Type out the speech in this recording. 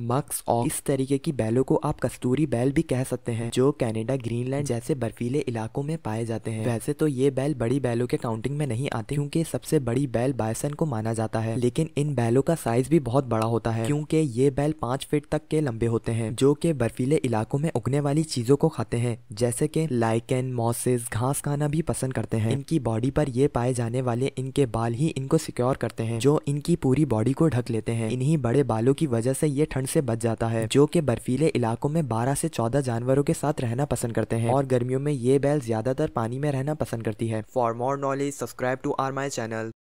मक्स और इस तरीके की बैलों को आप कस्तूरी बैल भी कह सकते हैं जो कनाडा ग्रीनलैंड जैसे बर्फीले इलाकों में पाए जाते हैं वैसे तो ये बैल बड़ी बैलों के काउंटिंग में नहीं आते क्योंकि सबसे बड़ी बैल बायसन को माना जाता है लेकिन इन बैलों का साइज भी बहुत बड़ा होता है क्योंकि ये बैल पांच फीट तक के लंबे होते हैं जो की बर्फीले इलाकों में उगने वाली चीजों को खाते हैं जैसे की लाइकन मॉसेस घास खाना भी पसंद करते हैं इनकी बॉडी पर ये पाए जाने वाले इनके बाल ही इनको सिक्योर करते हैं जो इनकी पूरी बॉडी को ढक लेते हैं इन्ही बड़े बालों की वजह से ये ठंड ठंड से बच जाता है जो कि बर्फीले इलाकों में 12 से 14 जानवरों के साथ रहना पसंद करते हैं और गर्मियों में ये बैल ज्यादातर पानी में रहना पसंद करती है for more knowledge subscribe to our my channel